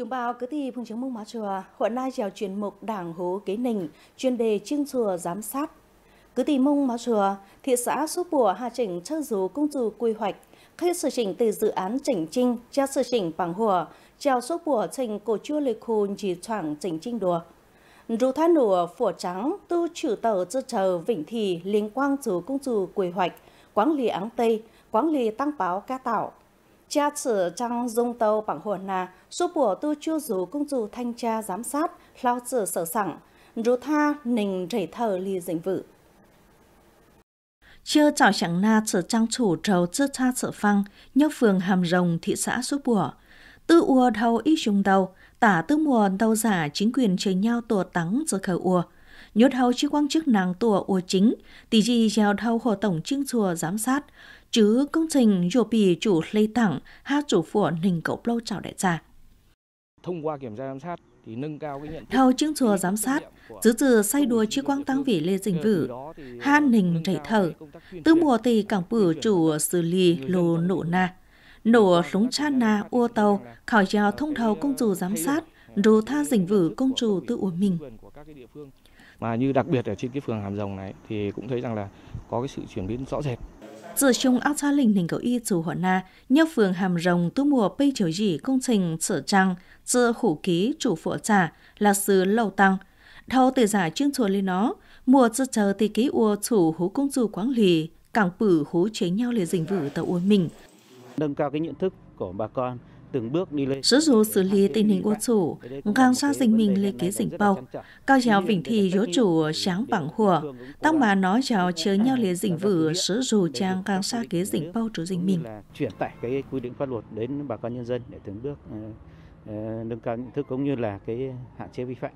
Chúng bao cứ thì phương chứng mông má chùa, hội nay chào chuyên mục Đảng hố kế nình, chuyên đề chương chùa giám sát. Cứ thì mông má chùa, thị xã số bùa hạ chỉnh chơ dù công dù quy hoạch, khi sự chỉnh từ dự án chỉnh trinh, cha sự chỉnh bằng hùa, chào số bùa chỉnh cổ chua lê khôn chỉ thoảng chỉnh trinh đùa. Rú thá nùa phủ trắng, tu trừ tờ chơ chờ vĩnh thị liên quang dù công dù quy hoạch, quáng lì áng tây, quáng lì tăng báo ca tạo cha sử trong dung tàu bằng hồn là số bùa Tư chưa dù công dù thanh tra giám sát lao sử sở sẵn rú tha nình rảy thờ lì dình vự chưa chào chẳng na sử trang chủ trầu chưa cha sử phăng nhớ phường hàm rồng thị xã số bùa tư ua đầu ít dùng đầu tả tư mùa đầu giả chính quyền chơi nhau tùa tắng giờ khờ ua nhốt hầu chi quan chức năng tùa ua chính tỷ gì gieo thâu hồ tổng chương chùa giám sát chứ công trình dù bị chủ lây tặng ha chủ phủ nình cậu lâu chào đại gia. Thông qua kiểm tra giám sát thì nâng cao cái nhận Thao chứng chùa giám sát, giữ trừ say đùa chi quang tăng vị lê dình vử, ha nình rảy thở, tư mùa tì cảng bử chủ xử lý lù nổ na. Nổ lúng cha na ua tàu, khỏi giáo thông thầu công chủ giám sát, đồ tha dình vử công chủ tự uống mình mà như đặc biệt ở trên cái phường Hàm Rồng này thì cũng thấy rằng là có cái sự chuyển biến rõ rệt áo xa y chủ hỏa na nhau phường hàm rồng tu mùa bây chiều gì công trình sở trang từ hủ ký chủ phụ trả là sự lâu tăng thâu tự giả chương chùa lên nó mùa từ chờ thì ký ua chủ hú công du quảng lì cảng bử hú chế nhau để dình vử tàu ua mình nâng cao cái nhận thức của bà con bước, Rất dù xử lý tình hình của chủ, ngang xa dình mình lê kế dình bầu. Cao giáo vĩnh thị dỗ chủ sáng bằng hùa, tăng mà nói giáo chớ nhau lê dình vử sử dù trang ngang xa kế dình bầu chủ dình mình. Chuyển tải cái quy định pháp luật đến bà con nhân dân để từng bước ờ, ờ, nâng cao nhận thức cũng như là cái hạn chế vi phạm.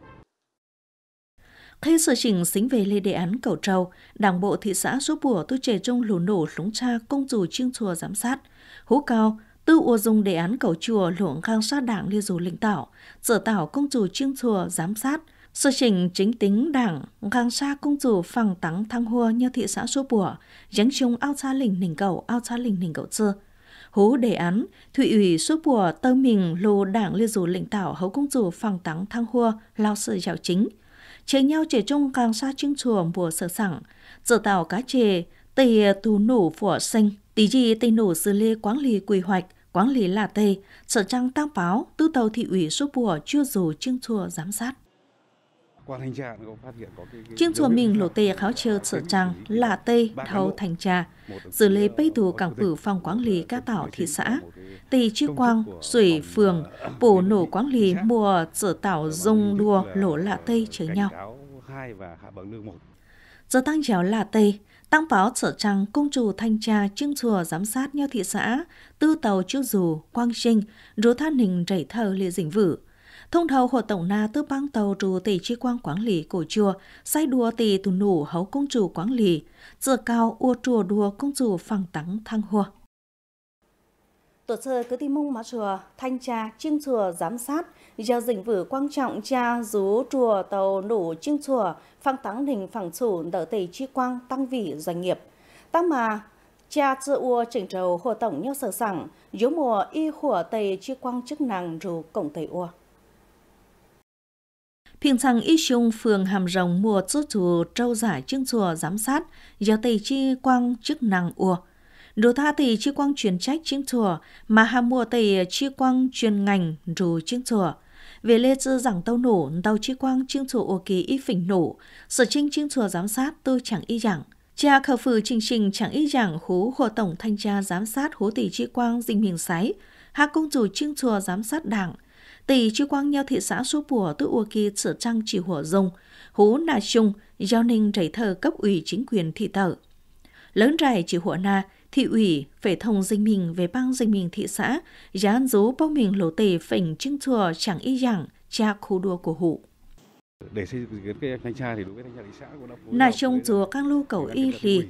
Khi sự chỉnh xính về lê đề án cầu trâu, đảng bộ thị xã giúp bùa tu trẻ trong lù nổ lúng cha công dù chương chùa giám sát, hú cao, tư ua dùng đề án cầu chùa luồng khang sát đảng liêu dù lĩnh tảo, sở tảo công chủ chiêng chùa giám sát, sở trình chính tính đảng, khang sa công chủ phẳng tắng thăng hua như thị xã số bùa, giáng chung ao xa lĩnh nình cầu ao xa lĩnh nình cầu xưa Hú đề án, thụy ủy số bùa tơ mình lù đảng liêu dù lĩnh tảo hấu công chủ phẳng tắng thăng hua lao sự giáo chính. Chế nhau chế trung khang xa chiêng chùa mùa sở sẵn, sở tảo cá chề, tây thủ nổ phỏ xanh, tỷ gì tây nổ xử lý quản lý quy hoạch, quản lý là tê sở trang tăng báo, tư tàu thị ủy số bùa chưa dù chương chùa giám sát. Chương chùa mình lộ tê kháo chơ sở trang là tê thâu thành trà, xử lý bây tù cảng cử phòng quản lý các tảo thị xã, tì chi quang, sủy phường, bổ nổ quản lý mùa sở tảo ờ, dung đua lỗ lạ tê chứa nhau. Giờ tăng chéo là tê tăng pháo sở trăng cung chủ thanh tra trưng chùa giám sát nhau thị xã, tư tàu chiêu dù, quang trinh rú than hình rảy thờ lệ dĩnh vử. Thông thầu hộ tổng na tư băng tàu rù tỷ chi quang quản lý cổ chùa, say đùa tỷ tù nủ hấu cung chủ quản lý, dựa cao ua chùa đùa cung chủ phẳng tắng thăng hùa. Tổ sơ cứ ti mông má chùa, thanh tra, chiêng chùa, giám sát, giao dịch vử quan trọng cha rú chùa tàu nổ chiêng chùa, phang tắng đình phẳng chủ đỡ tỷ chi quang tăng vị doanh nghiệp. Tăng mà cha chữ ua chỉnh trầu hồ tổng nhau sở sẵn, dấu mùa y hủa tầy chi quang chức năng rù cổng tầy ua. thiên rằng y chung phường hàm rồng mùa chút chùa trâu giải chương chùa giám sát, giao tầy chi quang chức năng ua. Rù tha thì chi quang truyền trách chính thừa, mà hà mùa thì chi quang truyền ngành rù chính thừa. Về lê sư giảng tâu nổ, tàu chi quang chính thừa ô kỳ y phỉnh nổ, sở trinh chính thừa giám sát tư chẳng y giảng. Cha khờ phử trình trình chẳng y giảng hú hộ tổng thanh tra giám sát hố tỷ chi quang dinh miền sái, hạ công chủ trưng thừa giám sát đảng, tỷ chi quang nhau thị xã số bùa tư ua kỳ sở trăng chỉ hổ rồng, hú nà chung, giao ninh rảy thờ cấp ủy chính quyền thị tở. Lớn rải chỉ hổ na, thị ủy phải thông danh mình về bang danh mình thị xã, gián dấu bao mình lỗ tề phỉnh trưng thừa chẳng y dạng cha khu đua của hụ. Để xây dựng cái thanh tra thì đối với thanh tra thị xã cũng đã Nà trong chùa Cang lưu Cầu Y Lì,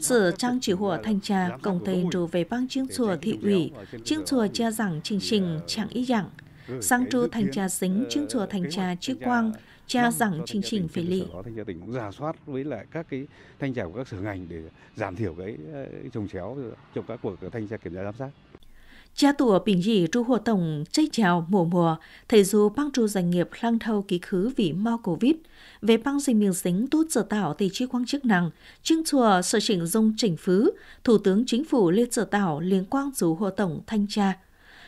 sở trang chỉ hùa thanh tra công tên rủ về bang chương chùa thị ủy, chương chùa cha rằng trình trình chẳng ờ, y dạng ừ, sang trô thành trà xính ờ, chương chùa thành trà chi quang cho rằng chương trình phải lị. Thanh tra tỉnh cũng giả soát với lại các cái thanh tra của các sở ngành để giảm thiểu cái trồng chéo trong các cuộc thanh tra kiểm tra giám sát. Cha tùa bình dị trụ hộ tổng chơi chào mùa mùa, thầy dù băng trụ doanh nghiệp lang thâu ký khứ vì mau COVID. Về băng dịch miền dính tốt sở tạo thì chi quan chức năng, chương chùa sở chỉnh dung chỉnh phứ, Thủ tướng Chính phủ liên Sở Tảo liên quan dù hộ tổng thanh tra.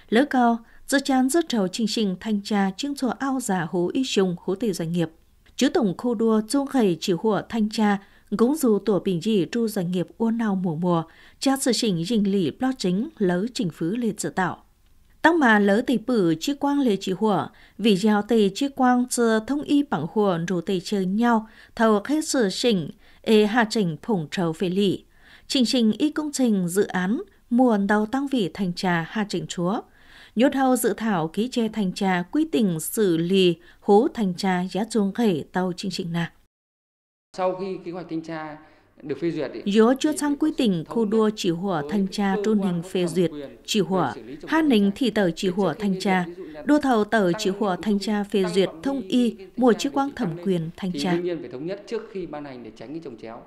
Lỡ cao, dự chán rất trầu trình trình thanh tra chứng cho ao giả hố y chung hố tỷ doanh nghiệp. Chứ tổng khu đua chu khẩy chỉ hùa thanh tra, cũng dù tổ bình dị tru doanh nghiệp uôn nào mùa mùa, cha sự chỉnh dình lì lo chính lỡ chỉnh phứ lê dự tạo. Tăng mà lỡ tỷ bử chi quang lê chỉ hùa, vì giao tỷ chi quang giờ thông y bằng hùa rủ tỷ chơi nhau, thầu hết sự chỉnh, ê hạ chỉnh phủng trầu phê lì. Trình trình y công trình dự án, muôn đầu tăng vị thành trà hạ chỉnh chúa – Nhốt hầu dự thảo ký chê thành trà quy tỉnh xử lý hố thành trà giá chuông khể tàu chương trình nà. Sau khi kế hoạch thanh tra được phê duyệt. Gió chưa sang quy tỉnh khu đua chỉ hủa thanh tra trôn hình phê duyệt, chỉ hủa, hát nình thị tờ chỉ hủa thanh tra, đô thầu tờ chỉ hủa thanh tra phê duyệt thông y mùa chức quang thẩm quyền thanh tra. Tuy phải thống nhất trước khi ban hành để tránh cái trồng chéo.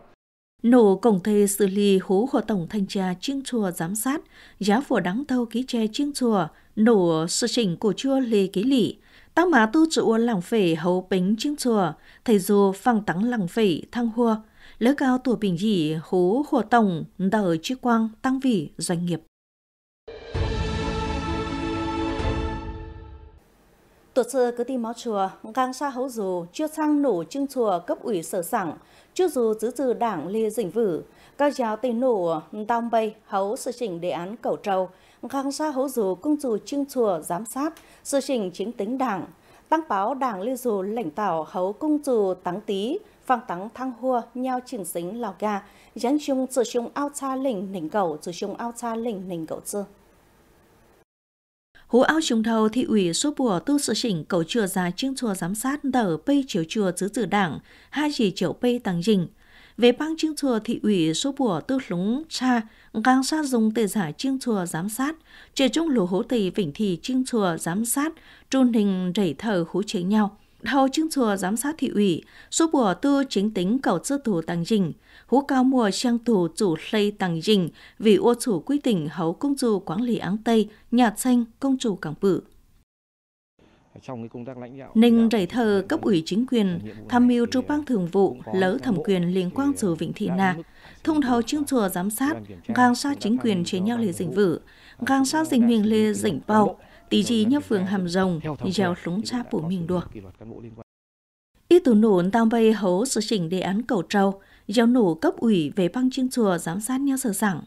Nổ cổng thê xử lý hố hộ tổng thanh tra chiêng chùa giám sát, giá phổ đắng thâu ký tre chiêng chùa, nổ sự chỉnh của chua lê kế lị, tăng má tu trụ làng phể hấu bính chương chùa, thầy dù phăng tắng làng phể thăng hua, lỡ cao tuổi bình dị hú hồ tổng đờ chiếc quang tăng vị doanh nghiệp. tổ chức cứ tìm máu chùa gang xa hấu dù chưa sang nổ trưng chùa cấp ủy sở sẵn chưa dù giữ từ đảng lê dĩnh vử các giáo tây nổ đong bay hấu sự chỉnh đề án cầu trầu gang xa hấu dù cung dù trưng chùa giám sát sự chỉnh chính tính đảng tăng báo đảng lê dù lãnh tảo hấu cung dù tăng tý phang tăng thăng hua nhau chỉnh xính lào ga giáng chung sự chung ao xa lình nỉnh cầu sự chung ao xa lình nỉnh cầu chưa Hú ao trùng thầu thị ủy số bùa tu sự chỉnh cầu chùa giá chương chùa giám sát tờ bây chiếu chùa giữ tử đảng, hai chỉ chiếu bây tăng dình. Về bang chương chùa thị ủy số bùa tư lúng cha, ngang sát dùng tề giả chương chùa giám sát, trẻ trung lũ hố tỳ vĩnh thị chương chùa giám sát, trôn hình rảy thờ hú chế nhau hầu chương chùa giám sát thị ủy, số bùa tư chính tính cầu sư thủ tăng dình, hú cao mùa trang thủ chủ lây tăng dình, vì ô chủ quy tỉnh hầu công chủ quản lý áng Tây, nhà xanh công chủ cảng bự trong cái công tác lãnh đạo. Ninh rảy thờ cấp ủy chính quyền, tham mưu tru ban thường vụ, lỡ thẩm quyền liên quan chủ Vịnh Thị Na, thông thầu chương chùa giám sát, ngang sát chính quyền chế nhau lề dình vử, ngang sát dình miền lê dình bao, tí gì nhớ phường hàm rồng, gieo lúng cha của mình đùa. Ít tù nổ tam bay hố sự chỉnh đề án cầu trâu, gieo nổ cấp ủy về băng chuyên chùa giám sát nhau sở sẵn.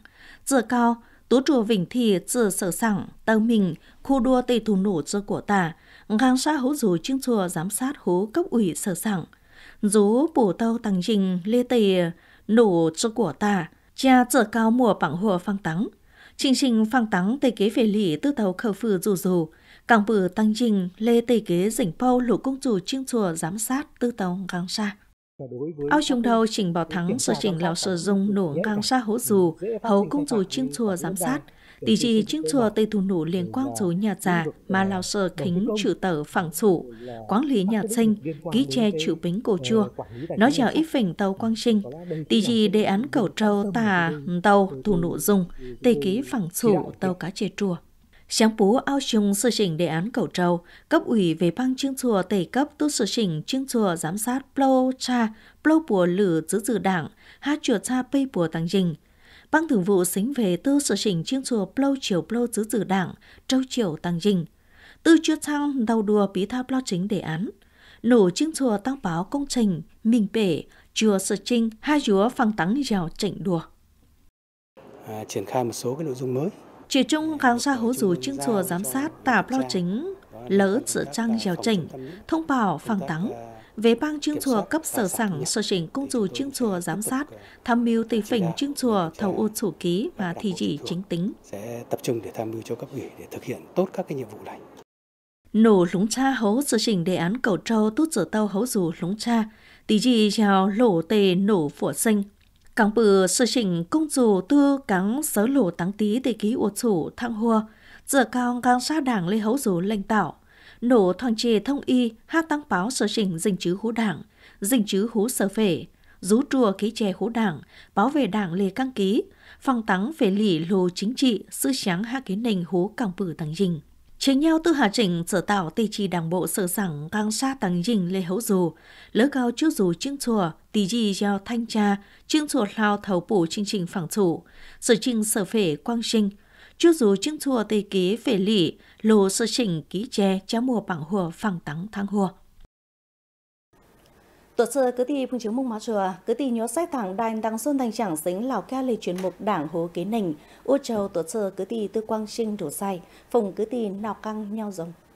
Giờ cao, tú chùa Vĩnh Thị giờ sở sẵn, tàu mình, khu đua tây thủ nổ giờ của ta, ngang xa hố dù chuyên chùa giám sát hố cấp ủy sở sẵn. Dù bổ tàu tăng trình lê tề nổ cho của ta, cha giờ cao mùa bằng hồ phăng tắng chương trình phang tắng tây kế về lì tư tàu khẩu phử dù dù, càng bử tăng trình lê tây kế dỉnh pâu lũ công chủ chương chùa giám sát tư tàu ngang xa. Ao trung đầu chỉnh bảo thắng sở chỉnh lão sở dùng nổ ngang xa hố dù, hấu công chủ chương chùa giám sát, tỷ chỉ chuyên chùa tây thủ nụ liên quan dối nhà già mà lao sơ kính chữ tờ phẳng sủ, quán lý nhà sinh, ký che chữ bính cổ ờ, chùa Nó chào ít phỉnh tàu quang sinh, tỷ chỉ đề án cầu trâu tà tàu thủ nụ dùng, tây ký phẳng sủ tàu cá chê chùa. Sáng phú ao chung sự chỉnh đề án cầu trâu, cấp ủy về bang chương chùa tẩy cấp tu sự chỉnh chương chùa giám sát plô cha, plô bùa lử giữ dự đảng, hát chùa cha bây bùa tăng dình. Ban thường vụ xính về tư sự chỉnh chuyên chùa Plâu chiều Plâu giữ tử đảng, trâu chiều tăng dình. Tư chưa thăng đầu đùa bí thao Plâu chính đề án. Nổ chuyên chùa tăng báo công trình, mình bể, chùa sự trinh hai chúa phăng tắng rào chỉnh đùa. À, triển khai một số cái nội dung mới. Chỉ trung kháng ra hố dù chuyên chùa giám sát tạp lo chính lỡ sự trang rào chỉnh, thông báo phăng tắng về bang Chương Chùa cấp sở sẵn sở chỉnh công dù Chương Chùa giám sát, ờ, tham mưu tỷ phỉnh Chương Chùa thầu ờ, ô chủ ký và thị chỉ chính tính. Sẽ tập trung để tham mưu cho cấp ủy để thực hiện tốt các cái nhiệm vụ này. Nổ lúng cha hấu sở chỉnh đề án cầu trâu tút sở tàu hấu dù lúng cha, tỷ chỉ chào lỗ tề nổ phổ sinh. Cảng bự sở chỉnh công dù tư cắn sở lỗ tăng tí để ký ô chủ thăng hua, giờ cao ngang sát đảng lê hấu dù lãnh tạo nổ thoang trề thông y hát tăng báo sở chỉnh dình chứ hú đảng, dình chứ hú sở phể, rú trùa ký chè hú đảng, báo về đảng lê căng ký, phong tắng về lỷ lô chính trị, sư sáng ha kiến nền hú cẳng bử tăng dình. Chính nhau tư hà chỉnh sở tạo tì trì đảng bộ sở sẵn căng xa tăng dình lê hấu dù, lỡ cao trước dù chương chùa, tì trì giao thanh tra, chương chùa lao thấu bổ chương trình phẳng chủ, sở trình sở phể quang sinh, chú dù chứng chùa tây ký phê lị, lô sự chỉnh ký chè chá mùa bằng hùa phẳng tắng thang hùa. Tổ sơ cứ thì phương chứng mông má chùa, cứ thì nhớ sách thẳng đàn đăng xuân thành chẳng dính lào ca lê chuyên mục đảng hố kế nình, ô châu tổ sơ cứ thì tư quang sinh đổ sai, phùng cứ thì nào căng nhau giống.